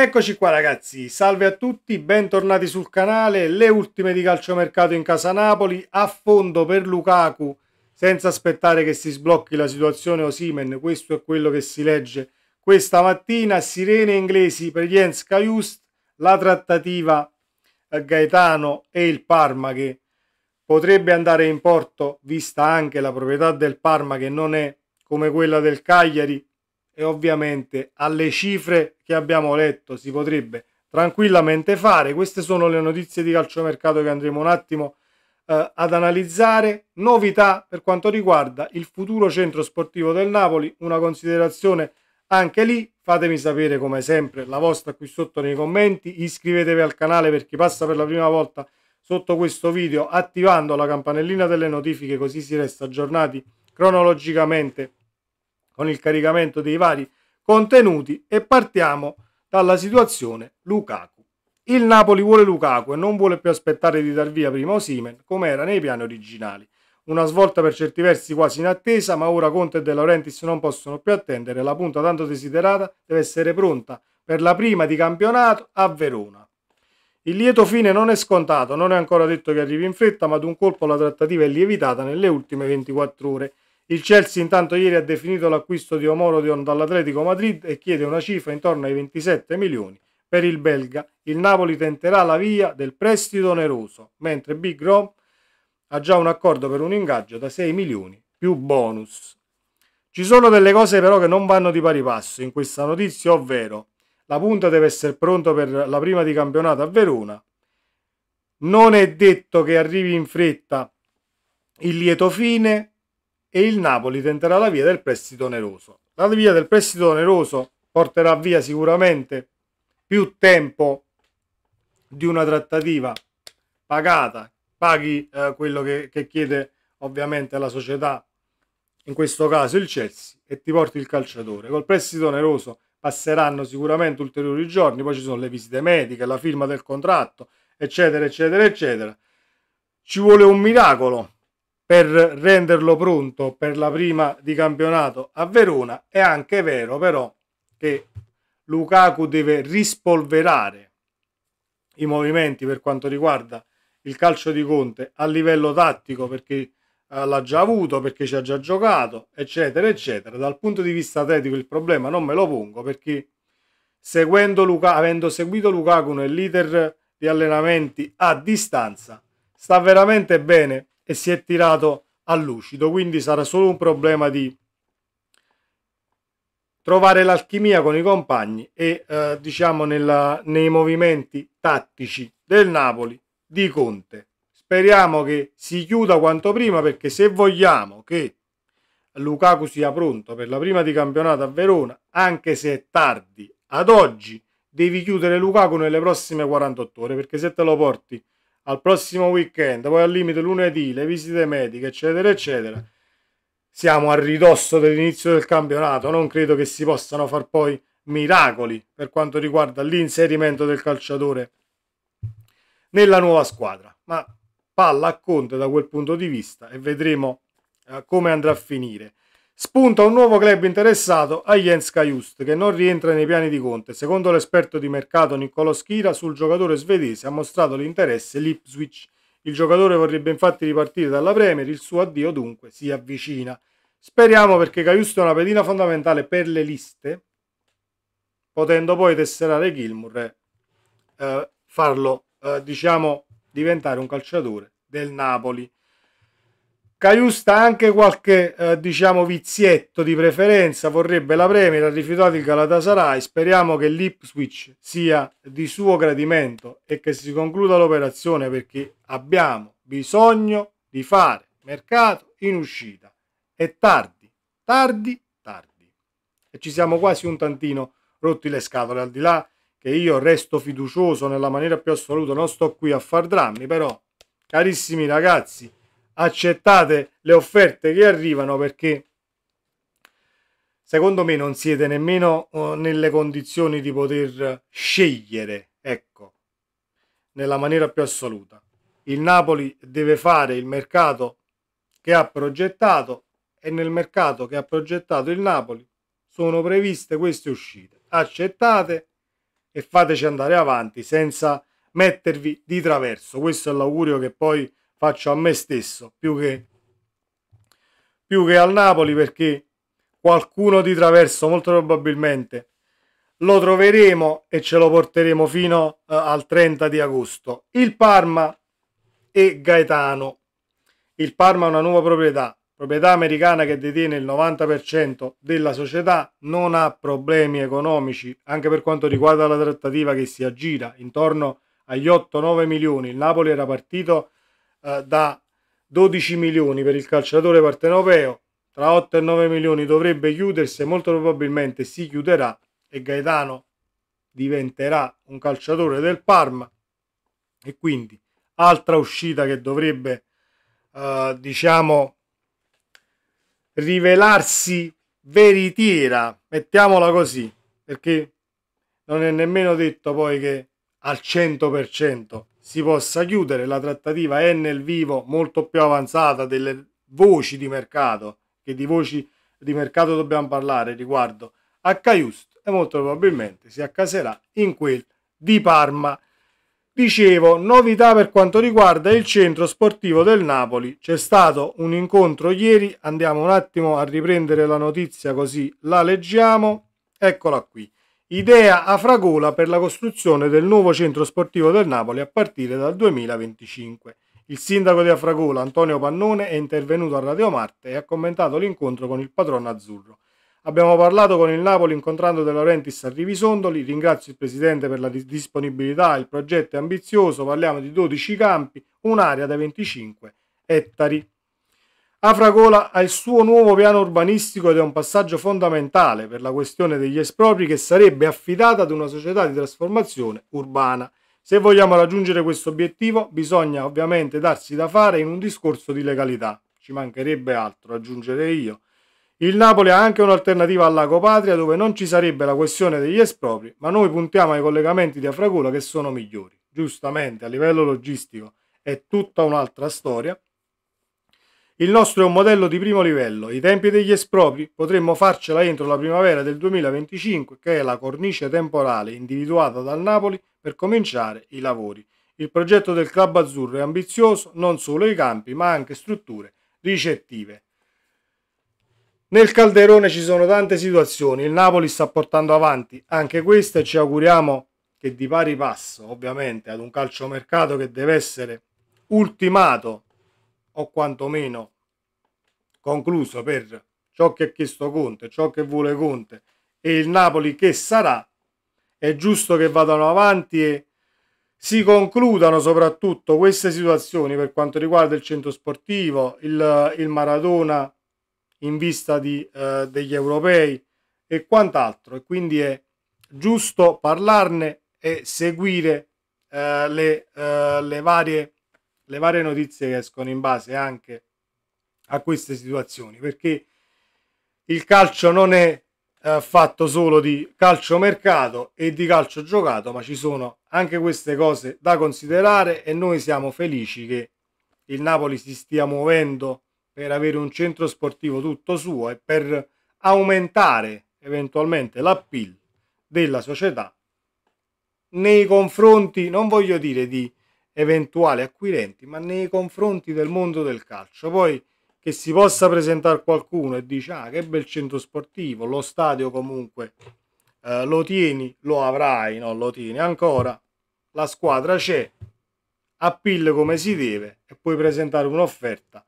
Eccoci qua ragazzi, salve a tutti, bentornati sul canale, le ultime di calciomercato in casa Napoli, a fondo per Lukaku, senza aspettare che si sblocchi la situazione Osimen, questo è quello che si legge questa mattina, sirene inglesi per Jens Kajust, la trattativa eh, Gaetano e il Parma che potrebbe andare in porto, vista anche la proprietà del Parma che non è come quella del Cagliari, e ovviamente alle cifre che abbiamo letto si potrebbe tranquillamente fare. Queste sono le notizie di calciomercato che andremo un attimo eh, ad analizzare. Novità per quanto riguarda il futuro centro sportivo del Napoli, una considerazione anche lì. Fatemi sapere come sempre la vostra qui sotto nei commenti, iscrivetevi al canale per chi passa per la prima volta sotto questo video attivando la campanellina delle notifiche così si resta aggiornati cronologicamente con il caricamento dei vari contenuti e partiamo dalla situazione Lukaku. Il Napoli vuole Lukaku e non vuole più aspettare di dar via prima Osimen come era nei piani originali. Una svolta per certi versi quasi in attesa, ma ora Conte e De Laurentiis non possono più attendere. La punta tanto desiderata deve essere pronta per la prima di campionato a Verona. Il lieto fine non è scontato, non è ancora detto che arrivi in fretta, ma ad un colpo la trattativa è lievitata nelle ultime 24 ore il Chelsea intanto ieri ha definito l'acquisto di Omorodion dall'Atletico Madrid e chiede una cifra intorno ai 27 milioni per il belga. Il Napoli tenterà la via del prestito oneroso, mentre Big Rom ha già un accordo per un ingaggio da 6 milioni più bonus. Ci sono delle cose però che non vanno di pari passo in questa notizia, ovvero la punta deve essere pronta per la prima di campionato a Verona. Non è detto che arrivi in fretta il lieto fine e il Napoli tenterà la via del prestito oneroso. La via del prestito oneroso porterà via sicuramente più tempo di una trattativa pagata, paghi eh, quello che, che chiede ovviamente la società, in questo caso il Chelsea, e ti porti il calciatore. Col prestito oneroso passeranno sicuramente ulteriori giorni, poi ci sono le visite mediche, la firma del contratto, eccetera, eccetera, eccetera. Ci vuole un miracolo per renderlo pronto per la prima di campionato a Verona. È anche vero però che Lukaku deve rispolverare i movimenti per quanto riguarda il calcio di Conte a livello tattico perché eh, l'ha già avuto, perché ci ha già giocato, eccetera, eccetera. Dal punto di vista atletico il problema non me lo pongo perché seguendo Luca, avendo seguito Lukaku nell'iter di allenamenti a distanza, sta veramente bene e si è tirato a lucido, quindi sarà solo un problema di trovare l'alchimia con i compagni e eh, diciamo nella, nei movimenti tattici del Napoli di Conte. Speriamo che si chiuda quanto prima perché se vogliamo che Lukaku sia pronto per la prima di campionato a Verona, anche se è tardi ad oggi, devi chiudere Lukaku nelle prossime 48 ore perché se te lo porti al prossimo weekend, poi al limite lunedì, le visite mediche, eccetera, eccetera. Siamo a ridosso dell'inizio del campionato, non credo che si possano far poi miracoli per quanto riguarda l'inserimento del calciatore nella nuova squadra. Ma palla a Conte da quel punto di vista e vedremo eh, come andrà a finire spunta un nuovo club interessato a Jens Kajust, che non rientra nei piani di Conte. Secondo l'esperto di mercato Niccolò Schira, sul giocatore svedese ha mostrato l'interesse l'Ipswich. Il giocatore vorrebbe infatti ripartire dalla Premier, il suo addio dunque si avvicina. Speriamo perché Caiusto è una pedina fondamentale per le liste, potendo poi tesserare Gilmour e eh, farlo, eh, diciamo, diventare un calciatore del Napoli. Caiusta anche qualche eh, diciamo vizietto di preferenza, vorrebbe la Premier, ha rifiutato il Galatasaray, speriamo che l'Ipswich sia di suo gradimento e che si concluda l'operazione perché abbiamo bisogno di fare mercato in uscita. È tardi, tardi, tardi. E ci siamo quasi un tantino rotti le scatole, al di là che io resto fiducioso nella maniera più assoluta, non sto qui a far drammi, però carissimi ragazzi, accettate le offerte che arrivano perché secondo me non siete nemmeno uh, nelle condizioni di poter scegliere, ecco, nella maniera più assoluta. Il Napoli deve fare il mercato che ha progettato e nel mercato che ha progettato il Napoli sono previste queste uscite. Accettate e fateci andare avanti senza mettervi di traverso. Questo è l'augurio che poi faccio a me stesso più che, più che al Napoli perché qualcuno di traverso molto probabilmente lo troveremo e ce lo porteremo fino eh, al 30 di agosto. Il Parma e Gaetano. Il Parma è una nuova proprietà, proprietà americana che detiene il 90% della società, non ha problemi economici, anche per quanto riguarda la trattativa che si aggira intorno agli 8-9 milioni. Il Napoli era partito eh, da 12 milioni per il calciatore partenopeo, tra 8 e 9 milioni dovrebbe chiudersi e molto probabilmente si chiuderà e Gaetano diventerà un calciatore del Parma e quindi altra uscita che dovrebbe eh, diciamo rivelarsi veritiera, mettiamola così, perché non è nemmeno detto poi che al 100% si possa chiudere la trattativa è nel vivo molto più avanzata delle voci di mercato, che di voci di mercato dobbiamo parlare riguardo a Caiust e molto probabilmente si accaserà in quel di Parma. Dicevo, novità per quanto riguarda il centro sportivo del Napoli. C'è stato un incontro ieri, andiamo un attimo a riprendere la notizia così la leggiamo. Eccola qui idea a Fragola per la costruzione del nuovo centro sportivo del Napoli a partire dal 2025. Il sindaco di Afragola, Antonio Pannone, è intervenuto a Radio Marte e ha commentato l'incontro con il patrono azzurro. Abbiamo parlato con il Napoli incontrando De Laurentiis a Rivisondoli, ringrazio il presidente per la disponibilità, il progetto è ambizioso, parliamo di 12 campi, un'area da 25 ettari. Afragola ha il suo nuovo piano urbanistico ed è un passaggio fondamentale per la questione degli espropri che sarebbe affidata ad una società di trasformazione urbana. Se vogliamo raggiungere questo obiettivo bisogna ovviamente darsi da fare in un discorso di legalità. Ci mancherebbe altro, aggiungere io. Il Napoli ha anche un'alternativa al Lago Patria dove non ci sarebbe la questione degli espropri, ma noi puntiamo ai collegamenti di Afragola che sono migliori. Giustamente, a livello logistico è tutta un'altra storia il nostro è un modello di primo livello. I tempi degli espropri potremmo farcela entro la primavera del 2025, che è la cornice temporale individuata dal Napoli per cominciare i lavori. Il progetto del Club Azzurro è ambizioso, non solo i campi, ma anche strutture ricettive. Nel calderone ci sono tante situazioni, il Napoli sta portando avanti anche queste, e ci auguriamo che di pari passo, ovviamente, ad un calciomercato che deve essere ultimato o quantomeno concluso per ciò che ha chiesto Conte, ciò che vuole Conte e il Napoli che sarà, è giusto che vadano avanti e si concludano soprattutto queste situazioni per quanto riguarda il centro sportivo, il, il Maradona in vista di, eh, degli europei e quant'altro. E quindi è giusto parlarne e seguire eh, le, eh, le varie le varie notizie che escono in base anche a queste situazioni, perché il calcio non è eh, fatto solo di calcio mercato e di calcio giocato, ma ci sono anche queste cose da considerare e noi siamo felici che il Napoli si stia muovendo per avere un centro sportivo tutto suo e per aumentare eventualmente l'appeal della società nei confronti, non voglio dire di eventuali acquirenti, ma nei confronti del mondo del calcio. Poi che si possa presentare qualcuno e dice ah che bel centro sportivo, lo stadio comunque eh, lo tieni, lo avrai, non lo tieni ancora, la squadra c'è, appill come si deve e puoi presentare un'offerta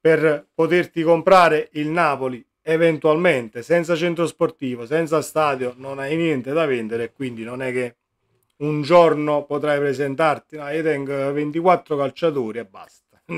per poterti comprare il Napoli eventualmente senza centro sportivo, senza stadio, non hai niente da vendere quindi non è che un giorno potrai presentarti, no, ah, io tengo 24 calciatori e basta,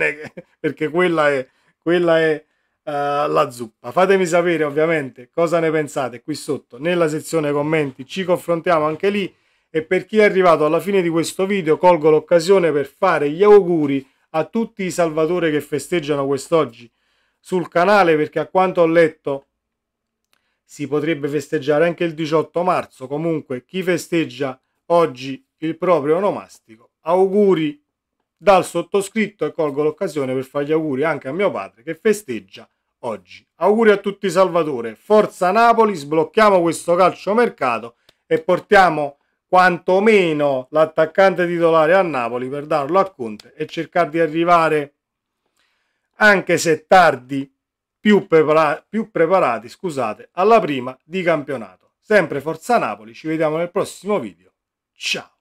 perché quella è, quella è uh, la zuppa. Fatemi sapere ovviamente cosa ne pensate qui sotto nella sezione commenti, ci confrontiamo anche lì e per chi è arrivato alla fine di questo video colgo l'occasione per fare gli auguri a tutti i salvatori che festeggiano quest'oggi sul canale perché a quanto ho letto si potrebbe festeggiare anche il 18 marzo comunque chi festeggia oggi il proprio onomastico. Auguri dal sottoscritto e colgo l'occasione per fare gli auguri anche a mio padre che festeggia oggi. Auguri a tutti Salvatore, forza Napoli, sblocchiamo questo calciomercato e portiamo quantomeno l'attaccante titolare a Napoli per darlo a Conte e cercare di arrivare anche se tardi più, prepara- più preparati, scusate, alla prima di campionato. Sempre Forza Napoli, ci vediamo nel prossimo video. Ciao.